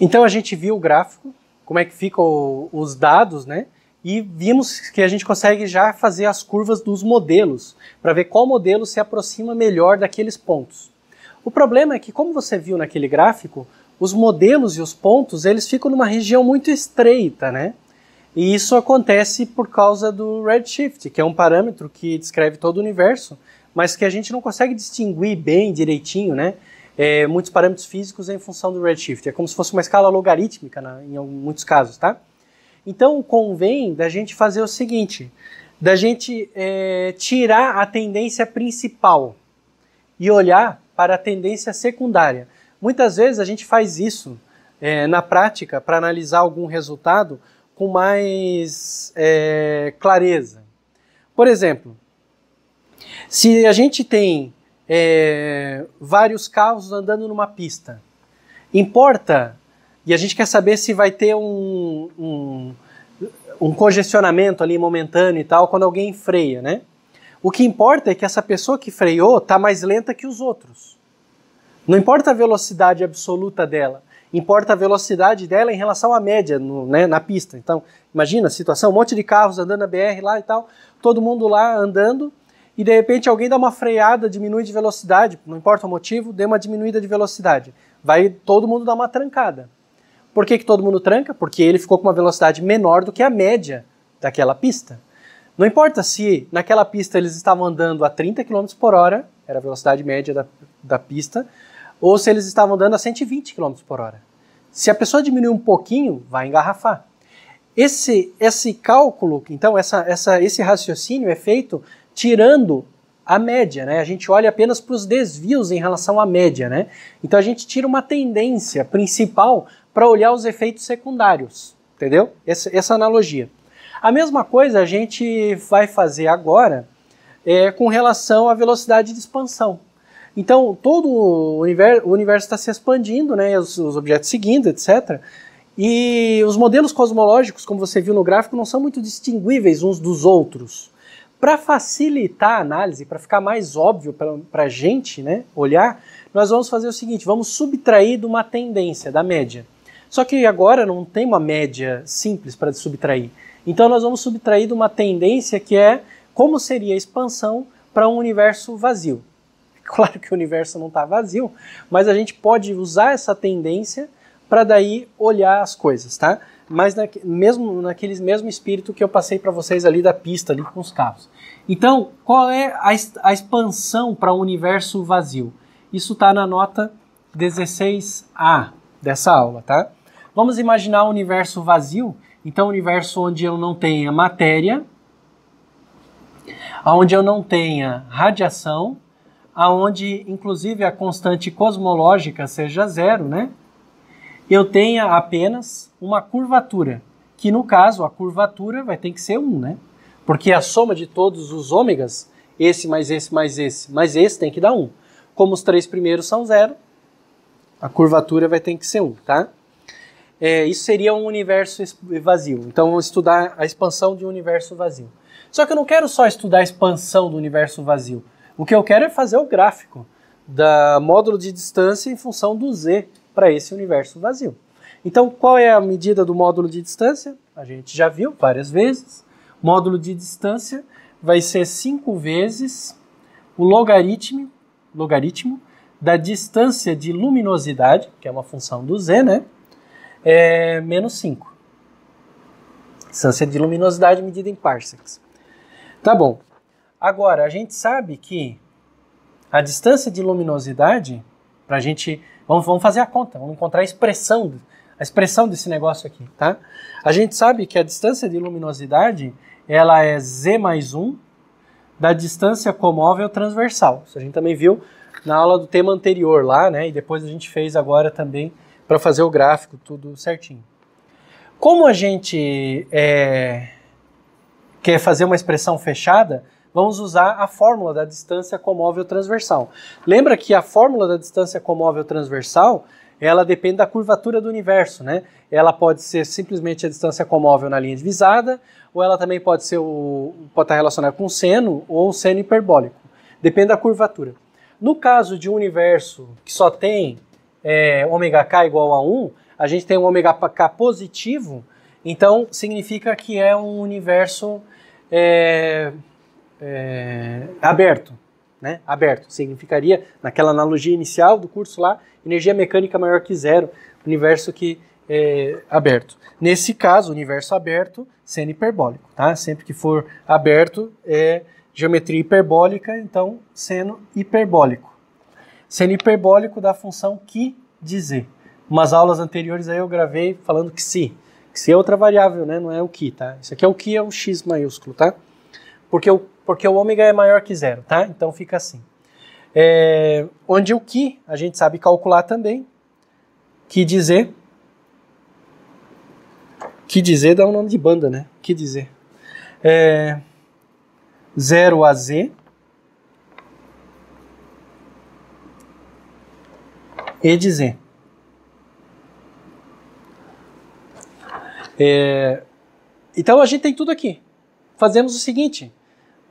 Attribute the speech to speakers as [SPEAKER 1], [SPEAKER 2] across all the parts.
[SPEAKER 1] Então a gente viu o gráfico, como é que ficam os dados, né? E vimos que a gente consegue já fazer as curvas dos modelos, para ver qual modelo se aproxima melhor daqueles pontos. O problema é que, como você viu naquele gráfico, os modelos e os pontos eles ficam numa região muito estreita, né? E isso acontece por causa do redshift, que é um parâmetro que descreve todo o universo, mas que a gente não consegue distinguir bem direitinho, né? é, muitos parâmetros físicos em função do redshift. É como se fosse uma escala logarítmica né, em muitos casos, tá? Então convém da gente fazer o seguinte, da gente é, tirar a tendência principal e olhar para a tendência secundária. Muitas vezes a gente faz isso é, na prática para analisar algum resultado com mais é, clareza. Por exemplo, se a gente tem é, vários carros andando numa pista. Importa, e a gente quer saber se vai ter um, um, um congestionamento ali momentâneo e tal, quando alguém freia, né? O que importa é que essa pessoa que freou está mais lenta que os outros. Não importa a velocidade absoluta dela, importa a velocidade dela em relação à média no, né, na pista. Então, imagina a situação: um monte de carros andando na BR lá e tal, todo mundo lá andando, e de repente alguém dá uma freada, diminui de velocidade, não importa o motivo, dê uma diminuída de velocidade. Vai todo mundo dar uma trancada. Por que, que todo mundo tranca? Porque ele ficou com uma velocidade menor do que a média daquela pista. Não importa se naquela pista eles estavam andando a 30 km por hora, era a velocidade média da, da pista, ou se eles estavam andando a 120 km por hora. Se a pessoa diminuir um pouquinho, vai engarrafar. Esse, esse cálculo, então, essa, essa, esse raciocínio é feito tirando a média, né? A gente olha apenas para os desvios em relação à média, né? Então a gente tira uma tendência principal para olhar os efeitos secundários, entendeu? Essa, essa, analogia. A mesma coisa a gente vai fazer agora é, com relação à velocidade de expansão. Então todo o universo está se expandindo, né? Os, os objetos seguindo, etc. E os modelos cosmológicos, como você viu no gráfico, não são muito distinguíveis uns dos outros. Para facilitar a análise, para ficar mais óbvio para a gente né, olhar, nós vamos fazer o seguinte: vamos subtrair de uma tendência, da média. Só que agora não tem uma média simples para subtrair. Então nós vamos subtrair de uma tendência que é como seria a expansão para um universo vazio. Claro que o universo não está vazio, mas a gente pode usar essa tendência para daí olhar as coisas, tá? mas na, mesmo naquele mesmo espírito que eu passei para vocês ali da pista ali com os carros. Então, qual é a, a expansão para o universo vazio? Isso está na nota 16A dessa aula, tá? Vamos imaginar o um universo vazio, então um universo onde eu não tenha matéria, onde eu não tenha radiação, aonde inclusive a constante cosmológica seja zero, né? eu tenha apenas uma curvatura, que no caso a curvatura vai ter que ser 1, né? Porque a soma de todos os ômegas, esse mais esse mais esse mais esse tem que dar 1. Como os três primeiros são zero, a curvatura vai ter que ser 1, tá? É, isso seria um universo vazio. Então vamos estudar a expansão de um universo vazio. Só que eu não quero só estudar a expansão do universo vazio. O que eu quero é fazer o gráfico da módulo de distância em função do z para esse universo vazio. Então, qual é a medida do módulo de distância? A gente já viu várias vezes. Módulo de distância vai ser 5 vezes o logaritmo, logaritmo da distância de luminosidade, que é uma função do z, né? É menos 5. Distância de luminosidade medida em parsecs. Tá bom. Agora, a gente sabe que a distância de luminosidade, para a gente Vamos, vamos fazer a conta, vamos encontrar a expressão, a expressão desse negócio aqui, tá? A gente sabe que a distância de luminosidade, ela é Z mais 1 da distância comóvel transversal. Isso a gente também viu na aula do tema anterior lá, né? E depois a gente fez agora também para fazer o gráfico, tudo certinho. Como a gente é, quer fazer uma expressão fechada, vamos usar a fórmula da distância comóvel transversal. Lembra que a fórmula da distância comóvel transversal ela depende da curvatura do universo, né? Ela pode ser simplesmente a distância comóvel na linha divisada, ou ela também pode ser o pode estar relacionada com seno ou seno hiperbólico. Depende da curvatura. No caso de um universo que só tem é, ômega k igual a 1, a gente tem um ômega k positivo, então significa que é um universo é, é, aberto. Né? Aberto significaria, naquela analogia inicial do curso lá, energia mecânica maior que zero, universo que é, aberto. Nesse caso, universo aberto, sendo hiperbólico. Tá? Sempre que for aberto, é geometria hiperbólica, então seno hiperbólico. Seno hiperbólico da função que dizer. Umas aulas anteriores aí eu gravei falando que se. Que se é outra variável, né? não é o que. Tá? Isso aqui é o que, é o x maiúsculo. Tá? Porque o porque o ômega é maior que zero, tá? Então fica assim. É, onde o que a gente sabe calcular também, que dizer, que dizer dá um nome de banda, né? Que dizer. É, a z e de z. É, então a gente tem tudo aqui. Fazemos o seguinte,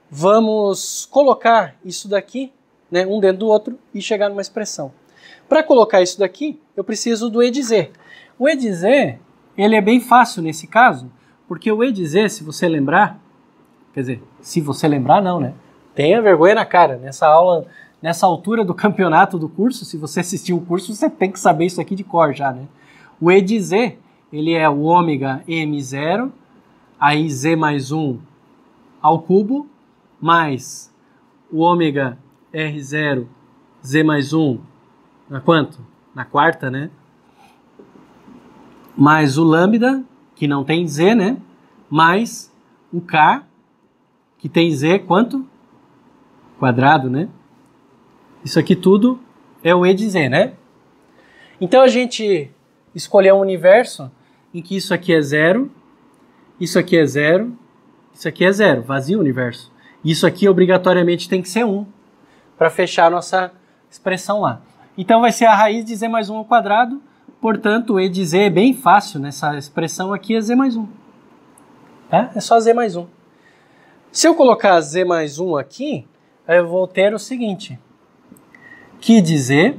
[SPEAKER 1] vamos colocar isso daqui, né, um dentro do outro, e chegar numa expressão. Para colocar isso daqui, eu preciso do e-dizer. O e-dizer, ele é bem fácil nesse caso, porque o e-dizer, se você lembrar, quer dizer, se você lembrar não, né? Tenha vergonha na cara. Nessa aula, nessa altura do campeonato do curso, se você assistiu o curso, você tem que saber isso aqui de cor já, né? O e-dizer, ele é o ômega m0, aí z mais 1 ao cubo, mais o ômega R0 Z mais 1, na quanto? Na quarta, né? Mais o lambda, que não tem Z, né? Mais o K, que tem Z quanto? Quadrado, né? Isso aqui tudo é o E de Z, né? Então a gente escolheu um universo em que isso aqui é zero, isso aqui é zero, isso aqui é zero, vazio o universo. Isso aqui obrigatoriamente tem que ser 1 para fechar a nossa expressão lá. Então vai ser a raiz de z mais 1 ao quadrado, portanto, e de z é bem fácil nessa expressão aqui, é z mais 1. Tá? É só z mais 1. Se eu colocar z mais 1 aqui, eu vou ter o seguinte, que de z,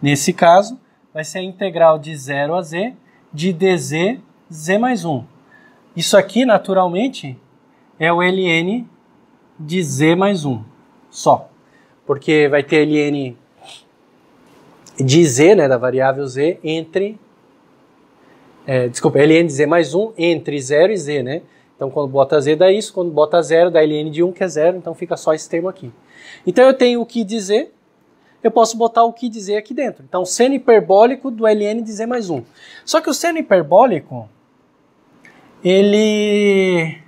[SPEAKER 1] nesse caso, vai ser a integral de 0 a z de dz z mais 1. Isso aqui, naturalmente, é o ln de Z mais 1, só. Porque vai ter ln de Z, né, da variável Z, entre... É, desculpa, ln de Z mais 1 entre 0 e Z, né? Então, quando bota Z dá isso, quando bota 0 dá ln de 1, que é 0, então fica só esse termo aqui. Então, eu tenho o que dizer, eu posso botar o que dizer aqui dentro. Então, seno hiperbólico do ln de Z mais 1. Só que o seno hiperbólico, ele...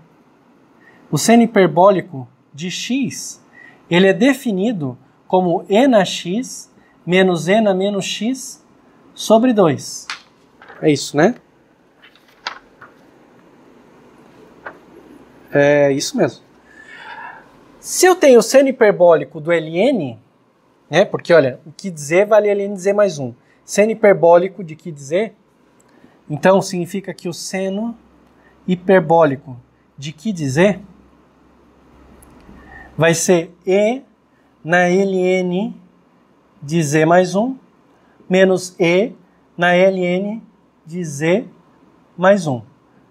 [SPEAKER 1] O seno hiperbólico, de x, ele é definido como e na x menos e na menos x sobre 2. É isso, né? É isso mesmo. Se eu tenho o seno hiperbólico do ln, né, porque olha, o que dizer vale ln dizer mais um. Seno hiperbólico de que dizer? Então significa que o seno hiperbólico de que dizer vai ser E na ln de Z mais 1 menos E na ln de Z mais 1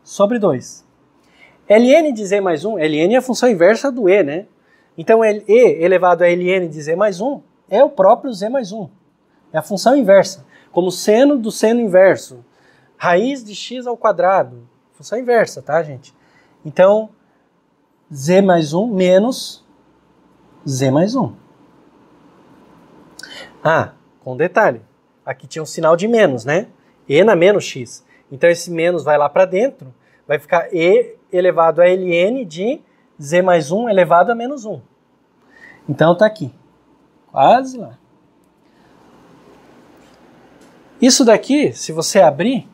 [SPEAKER 1] sobre 2. ln de Z mais 1, ln é a função inversa do E, né? Então, E elevado a ln de Z mais 1 é o próprio Z mais 1. É a função inversa, como seno do seno inverso. Raiz de x ao quadrado. Função inversa, tá, gente? Então, z mais 1 menos Z mais 1. Ah, com detalhe. Aqui tinha um sinal de menos, né? E na menos x. Então esse menos vai lá para dentro, vai ficar E elevado a Ln de Z mais 1 elevado a menos 1. Então tá aqui. Quase lá. Isso daqui, se você abrir,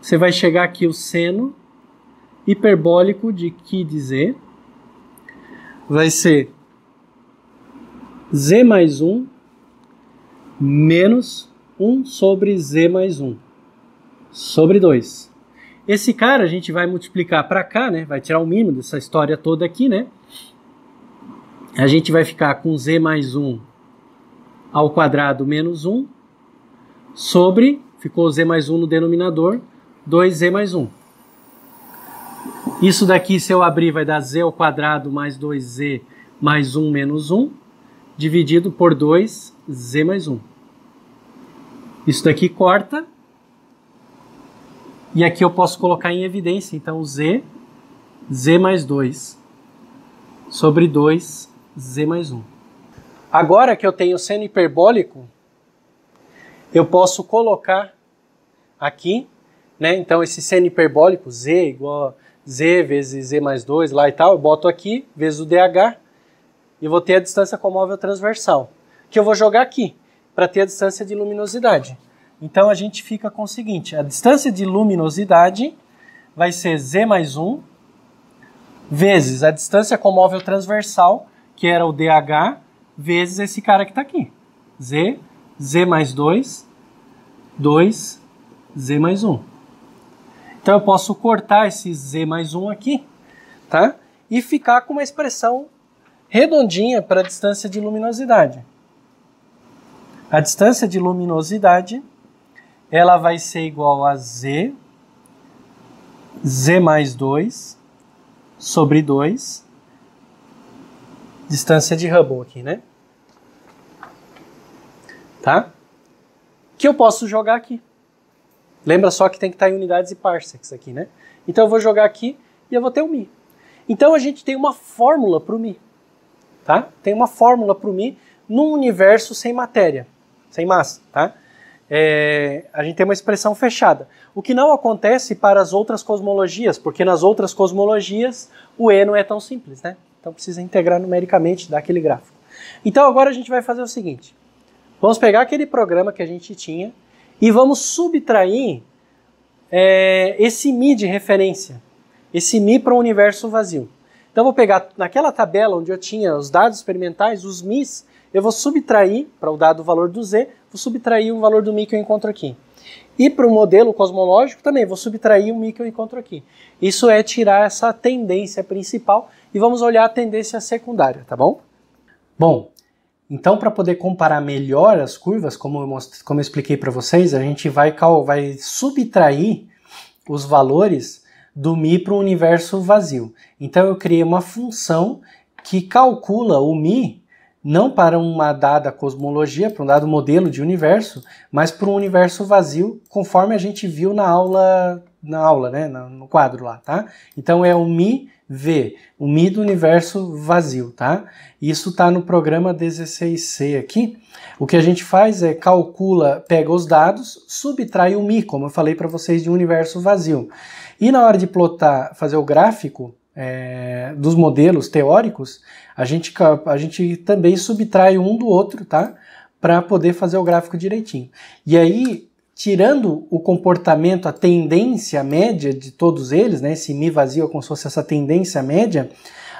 [SPEAKER 1] você vai chegar aqui o seno hiperbólico de que de Z vai ser z mais 1 menos 1 sobre z mais 1 sobre 2. Esse cara a gente vai multiplicar para cá, né? Vai tirar o mínimo dessa história toda aqui, né? A gente vai ficar com z mais 1 ao quadrado menos 1 sobre, ficou z mais 1 no denominador, 2z mais 1. Isso daqui, se eu abrir, vai dar z ao quadrado mais 2z mais 1 menos 1 dividido por 2, z mais 1. Isso daqui corta. E aqui eu posso colocar em evidência, então, z, z mais 2, sobre 2, z mais 1. Agora que eu tenho seno hiperbólico, eu posso colocar aqui, né? Então, esse seno hiperbólico, z igual a z vezes z mais 2 lá e tal, eu boto aqui, vezes o dh, e vou ter a distância comóvel transversal, que eu vou jogar aqui, para ter a distância de luminosidade. Então a gente fica com o seguinte, a distância de luminosidade vai ser Z mais 1 vezes a distância comóvel transversal, que era o DH, vezes esse cara que está aqui. Z, Z mais 2, 2, Z mais 1. Então eu posso cortar esse Z mais 1 aqui, tá? E ficar com uma expressão redondinha para a distância de luminosidade. A distância de luminosidade ela vai ser igual a Z, Z mais 2 sobre 2, distância de Hubble aqui, né? Tá? Que eu posso jogar aqui. Lembra só que tem que estar em unidades e parsecs aqui, né? Então eu vou jogar aqui e eu vou ter o Mi. Então a gente tem uma fórmula para o Mi tá? Tem uma fórmula para o Mi num universo sem matéria, sem massa, tá? É, a gente tem uma expressão fechada. O que não acontece para as outras cosmologias, porque nas outras cosmologias o E não é tão simples, né? Então precisa integrar numericamente, dar aquele gráfico. Então agora a gente vai fazer o seguinte. Vamos pegar aquele programa que a gente tinha e vamos subtrair é, esse Mi de referência, esse Mi para o universo vazio. Então eu vou pegar naquela tabela onde eu tinha os dados experimentais, os MIs, eu vou subtrair para o dado o valor do Z, vou subtrair o valor do Mi que eu encontro aqui. E para o modelo cosmológico também, vou subtrair o Mi que eu encontro aqui. Isso é tirar essa tendência principal e vamos olhar a tendência secundária, tá bom? Bom, então para poder comparar melhor as curvas, como eu, mostrei, como eu expliquei para vocês, a gente vai, vai subtrair os valores do Mi para o universo vazio. Então eu criei uma função que calcula o Mi não para uma dada cosmologia, para um dado modelo de universo, mas para um universo vazio, conforme a gente viu na aula na aula, né? No quadro lá, tá? Então é o Mi V, o Mi do universo vazio, tá? Isso está no programa 16C aqui. O que a gente faz é calcula, pega os dados, subtrai o Mi, como eu falei para vocês, de um universo vazio. E na hora de plotar, fazer o gráfico é, dos modelos teóricos, a gente, a gente também subtrai um do outro, tá? Para poder fazer o gráfico direitinho. E aí, tirando o comportamento, a tendência média de todos eles, né, esse Mi vazio é como se fosse essa tendência média,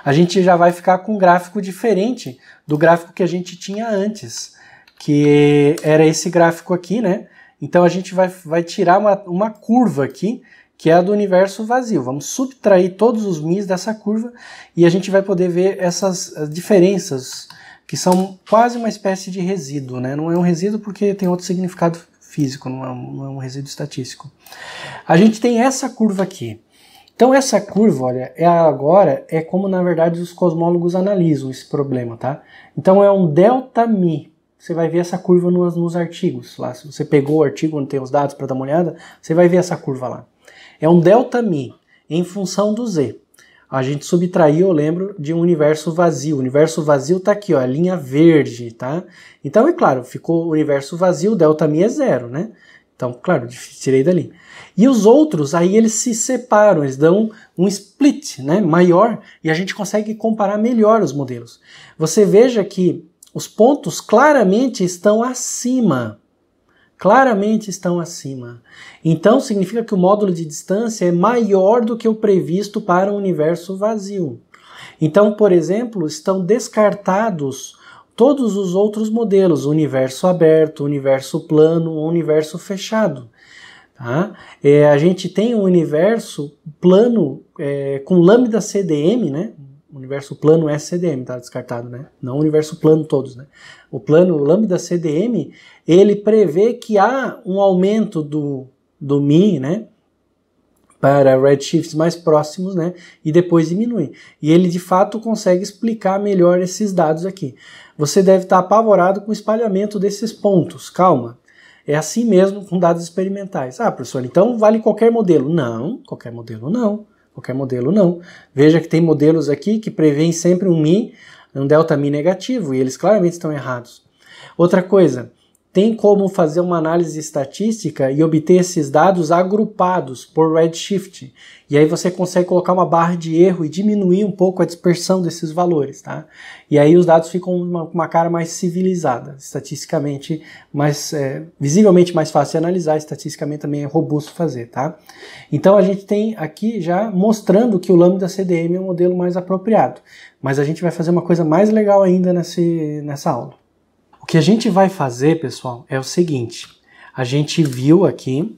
[SPEAKER 1] a gente já vai ficar com um gráfico diferente do gráfico que a gente tinha antes, que era esse gráfico aqui, né? Então a gente vai, vai tirar uma, uma curva aqui, que é a do universo vazio. Vamos subtrair todos os mis dessa curva e a gente vai poder ver essas diferenças, que são quase uma espécie de resíduo, né? Não é um resíduo porque tem outro significado físico, não é, um, não é um resíduo estatístico. A gente tem essa curva aqui. Então essa curva, olha, é agora é como na verdade os cosmólogos analisam esse problema, tá? Então é um delta mi. Você vai ver essa curva nos, nos artigos lá. Se você pegou o artigo onde tem os dados para dar uma olhada, você vai ver essa curva lá. É um delta mi em função do z a gente subtraiu, eu lembro, de um universo vazio. O universo vazio está aqui, ó, a é linha verde, tá? Então, é claro, ficou o universo vazio, delta mi é zero, né? Então, claro, tirei dali. E os outros, aí eles se separam, eles dão um split né, maior e a gente consegue comparar melhor os modelos. Você veja que os pontos claramente estão acima claramente estão acima. Então significa que o módulo de distância é maior do que o previsto para o universo vazio. Então, por exemplo, estão descartados todos os outros modelos: universo aberto, universo plano, universo fechado. Tá? É, a gente tem um universo plano é, com lambda CDM, né? O universo plano SCDM é está descartado, né? Não o universo plano todos, né? O plano lambda CDM, ele prevê que há um aumento do, do Mi, né? Para redshifts mais próximos, né? E depois diminui. E ele de fato consegue explicar melhor esses dados aqui. Você deve estar apavorado com o espalhamento desses pontos. Calma, é assim mesmo com dados experimentais. Ah, professor, então vale qualquer modelo? Não, qualquer modelo não qualquer modelo não. Veja que tem modelos aqui que prevêem sempre um Mi, um delta Mi negativo, e eles claramente estão errados. Outra coisa, tem como fazer uma análise estatística e obter esses dados agrupados por redshift. E aí você consegue colocar uma barra de erro e diminuir um pouco a dispersão desses valores, tá? E aí os dados ficam com uma, uma, cara mais civilizada, estatisticamente, mais, é, visivelmente mais fácil de analisar, estatisticamente também é robusto fazer, tá? Então a gente tem aqui já mostrando que o Lambda CDM é o modelo mais apropriado. Mas a gente vai fazer uma coisa mais legal ainda nesse, nessa aula. O que a gente vai fazer, pessoal, é o seguinte: a gente viu aqui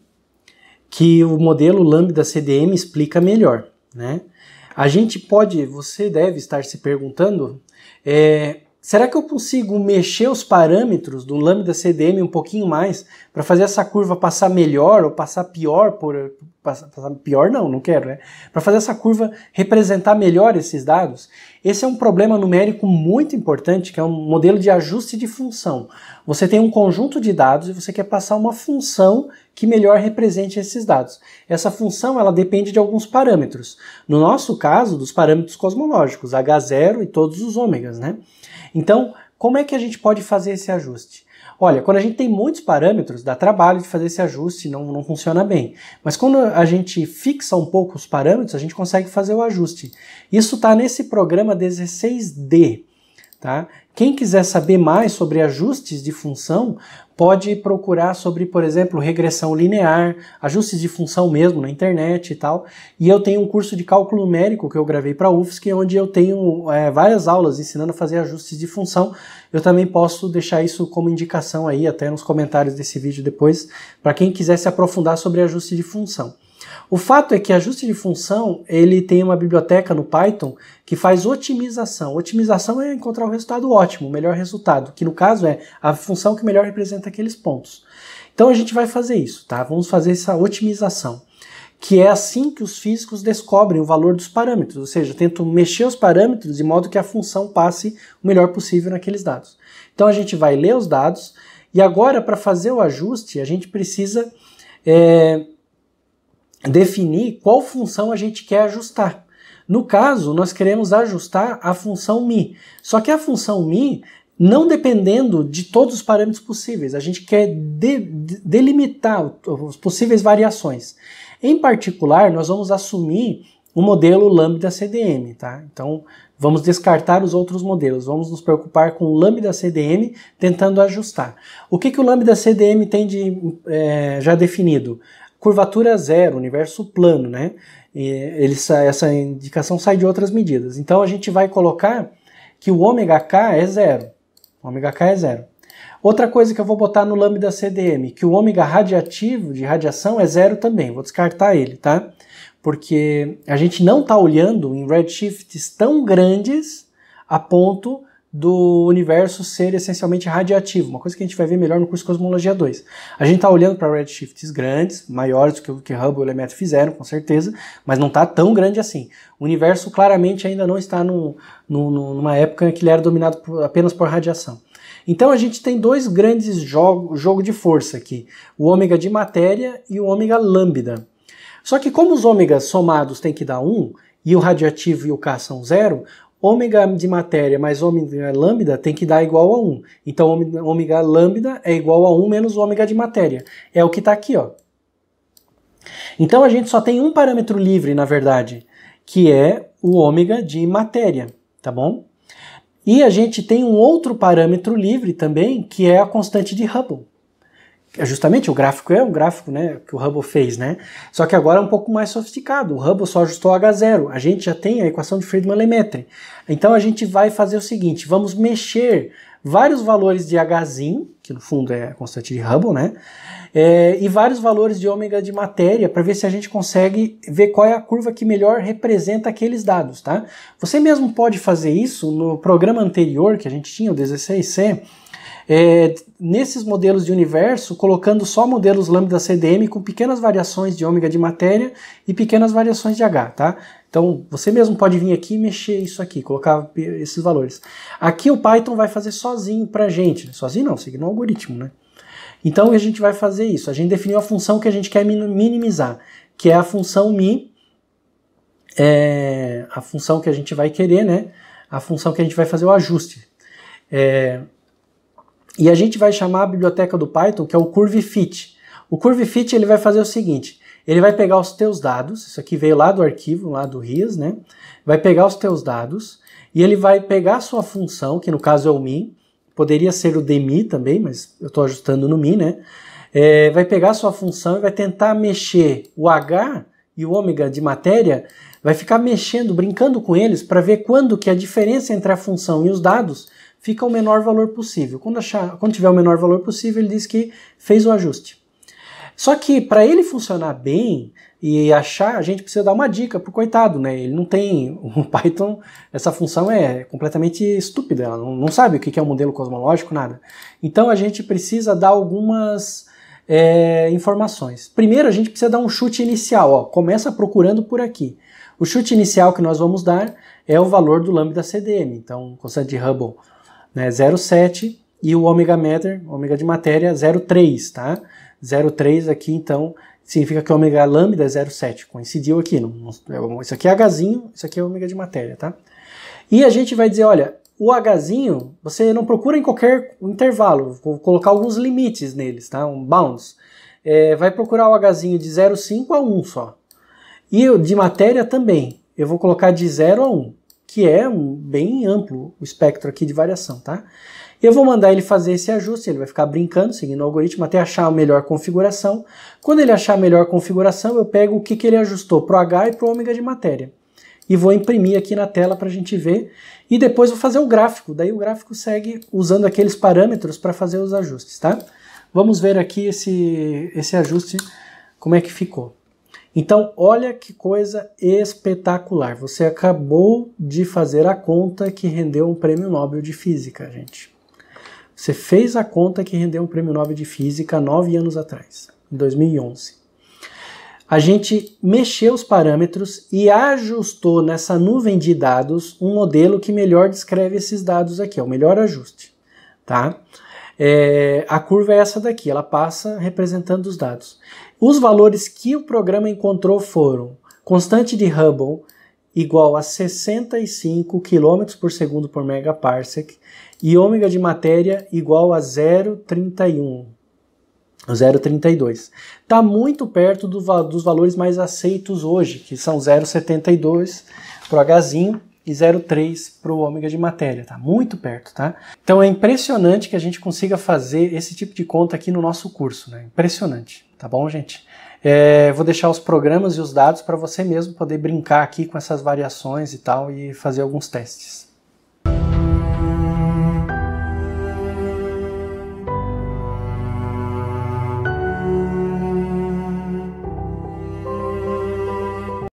[SPEAKER 1] que o modelo Lambda CDM explica melhor, né? A gente pode, você deve estar se perguntando, é, será que eu consigo mexer os parâmetros do Lambda CDM um pouquinho mais para fazer essa curva passar melhor ou passar pior por, pior não, não quero, né? Para fazer essa curva representar melhor esses dados, esse é um problema numérico muito importante, que é um modelo de ajuste de função. Você tem um conjunto de dados e você quer passar uma função que melhor represente esses dados. Essa função, ela depende de alguns parâmetros. No nosso caso, dos parâmetros cosmológicos, H0 e todos os ômegas, né? Então, como é que a gente pode fazer esse ajuste? Olha, quando a gente tem muitos parâmetros, dá trabalho de fazer esse ajuste, não, não funciona bem. Mas quando a gente fixa um pouco os parâmetros, a gente consegue fazer o ajuste. Isso está nesse programa 16D. Tá? Quem quiser saber mais sobre ajustes de função, pode procurar sobre, por exemplo, regressão linear, ajustes de função mesmo na internet e tal. E eu tenho um curso de cálculo numérico que eu gravei para a UFSC, onde eu tenho é, várias aulas ensinando a fazer ajustes de função. Eu também posso deixar isso como indicação aí, até nos comentários desse vídeo depois, para quem quiser se aprofundar sobre ajuste de função. O fato é que ajuste de função, ele tem uma biblioteca no Python que faz otimização. Otimização é encontrar o resultado ótimo, o melhor resultado, que no caso é a função que melhor representa aqueles pontos. Então a gente vai fazer isso, tá? Vamos fazer essa otimização que é assim que os físicos descobrem o valor dos parâmetros, ou seja, tentam mexer os parâmetros de modo que a função passe o melhor possível naqueles dados. Então a gente vai ler os dados e agora para fazer o ajuste a gente precisa é, definir qual função a gente quer ajustar. No caso, nós queremos ajustar a função mi. Só que a função mi, não dependendo de todos os parâmetros possíveis, a gente quer de, de, delimitar as possíveis variações. Em particular, nós vamos assumir o modelo lambda CDM, tá? Então, vamos descartar os outros modelos, vamos nos preocupar com o lambda CDM tentando ajustar. O que, que o lambda CDM tem de é, já definido? curvatura zero, universo plano, né? E ele, essa indicação sai de outras medidas. Então a gente vai colocar que o ômega k é zero. O ômega k é zero. Outra coisa que eu vou botar no lambda CDM, que o ômega radiativo de radiação é zero também. Vou descartar ele, tá? Porque a gente não está olhando em redshifts tão grandes a ponto do universo ser essencialmente radiativo, uma coisa que a gente vai ver melhor no curso Cosmologia 2. A gente está olhando para redshifts grandes, maiores do que o que Hubble e Lemaitre fizeram, com certeza, mas não está tão grande assim. O universo claramente ainda não está no numa época em que ele era dominado por, apenas por radiação. Então a gente tem dois grandes jogos jogo de força aqui: o ômega de matéria e o ômega lambda. Só que como os ômegas somados têm que dar 1, um, e o radioativo e o K são zero, ômega de matéria mais ômega lambda tem que dar igual a 1. Então ômega lambda é igual a 1 menos ômega de matéria. É o que está aqui, ó. Então a gente só tem um parâmetro livre, na verdade, que é o ômega de matéria, tá bom? E a gente tem um outro parâmetro livre também, que é a constante de Hubble é justamente o gráfico é um gráfico né, que o Hubble fez, né? Só que agora é um pouco mais sofisticado. O Hubble só ajustou H0. A gente já tem a equação de friedman lemaitre Então a gente vai fazer o seguinte: vamos mexer vários valores de Hzinho, que no fundo é a constante de Hubble, né? É, e vários valores de ômega de matéria para ver se a gente consegue ver qual é a curva que melhor representa aqueles dados, tá? Você mesmo pode fazer isso no programa anterior que a gente tinha, o 16C é, nesses modelos de universo, colocando só modelos lambda CDM com pequenas variações de ômega de matéria e pequenas variações de H, tá? Então, você mesmo pode vir aqui e mexer isso aqui, colocar esses valores. Aqui o Python vai fazer sozinho pra gente, sozinho não, seguindo o é um algoritmo, né? Então, a gente vai fazer isso. A gente definiu a função que a gente quer minimizar, que é a função mi, é a função que a gente vai querer, né? A função que a gente vai fazer o ajuste. É, e a gente vai chamar a biblioteca do Python, que é o CurveFit. O CurveFit ele vai fazer o seguinte, ele vai pegar os teus dados, isso aqui veio lá do arquivo, lá do RIS, né? Vai pegar os teus dados e ele vai pegar a sua função, que no caso é o min, poderia ser o demi também, mas eu estou ajustando no min, né? É, vai pegar a sua função e vai tentar mexer o h e o ômega de matéria, vai ficar mexendo, brincando com eles para ver quando que a diferença entre a função e os dados fica o menor valor possível. Quando, achar, quando tiver o menor valor possível, ele diz que fez o ajuste. Só que para ele funcionar bem e achar, a gente precisa dar uma dica o coitado, né? Ele não tem o Python, essa função é completamente estúpida, ela não, não sabe o que é um modelo cosmológico, nada. Então a gente precisa dar algumas é, informações. Primeiro a gente precisa dar um chute inicial, ó, começa procurando por aqui. O chute inicial que nós vamos dar é o valor do lambda CDM, então constante de Hubble né, 0,7 e o ômega matter, ômega de matéria, 0,3, tá? 0,3 aqui, então, significa que o ômega lambda é 0,7, coincidiu aqui. Não, não, é isso aqui é Hzinho, isso aqui é ômega de matéria, tá? E a gente vai dizer, olha, o Hzinho, você não procura em qualquer intervalo, vou colocar alguns limites neles, tá? Um bounds. É, vai procurar o Hzinho de 0,5 a 1 só. E de matéria também, eu vou colocar de 0 a 1 que é um, bem amplo o espectro aqui de variação, tá? Eu vou mandar ele fazer esse ajuste, ele vai ficar brincando, seguindo o algoritmo, até achar a melhor configuração. Quando ele achar a melhor configuração, eu pego o que, que ele ajustou para o H e para o ômega de matéria. E vou imprimir aqui na tela para a gente ver. E depois vou fazer o gráfico. Daí o gráfico segue usando aqueles parâmetros para fazer os ajustes, tá? Vamos ver aqui esse, esse ajuste, como é que ficou. Então, olha que coisa espetacular. Você acabou de fazer a conta que rendeu um prêmio Nobel de Física, gente. Você fez a conta que rendeu um prêmio Nobel de Física nove anos atrás, em 2011. A gente mexeu os parâmetros e ajustou nessa nuvem de dados um modelo que melhor descreve esses dados aqui, é o melhor ajuste. Tá? É, a curva é essa daqui, ela passa representando os dados. Os valores que o programa encontrou foram constante de Hubble igual a 65 km por segundo por megaparsec e ômega de matéria igual a 0,31. 0,32. Está muito perto do, dos valores mais aceitos hoje, que são 0,72 para o Hzinho e 0,3 para o ômega de matéria, tá? Muito perto, tá? Então é impressionante que a gente consiga fazer esse tipo de conta aqui no nosso curso, né? Impressionante, tá bom, gente? É, vou deixar os programas e os dados para você mesmo poder brincar aqui com essas variações e tal e fazer alguns testes.